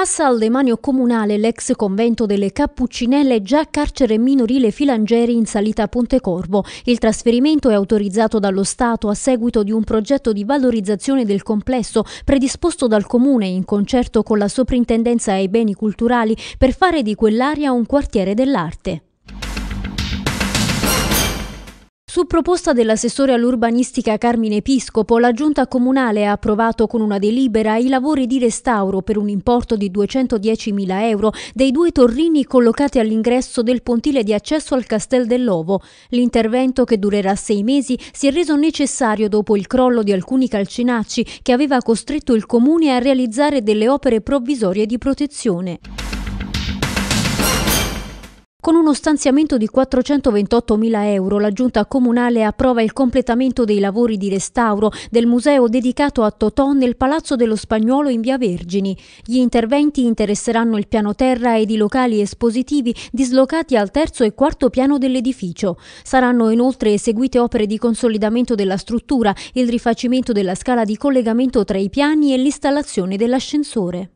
Passa al demanio comunale l'ex convento delle Cappuccinelle, già carcere minorile Filangeri in salita a Ponte Il trasferimento è autorizzato dallo Stato a seguito di un progetto di valorizzazione del complesso predisposto dal Comune in concerto con la Soprintendenza ai beni culturali per fare di quell'area un quartiere dell'arte. Su proposta dell'assessore all'urbanistica Carmine Episcopo, la Giunta Comunale ha approvato con una delibera i lavori di restauro per un importo di 210.000 euro dei due torrini collocati all'ingresso del pontile di accesso al Castel dell'Ovo. L'intervento, che durerà sei mesi, si è reso necessario dopo il crollo di alcuni calcinacci che aveva costretto il Comune a realizzare delle opere provvisorie di protezione. Con uno stanziamento di 428.000 euro la Giunta Comunale approva il completamento dei lavori di restauro del museo dedicato a Totò nel Palazzo dello Spagnuolo in Via Vergini. Gli interventi interesseranno il piano terra ed i locali espositivi dislocati al terzo e quarto piano dell'edificio. Saranno inoltre eseguite opere di consolidamento della struttura, il rifacimento della scala di collegamento tra i piani e l'installazione dell'ascensore.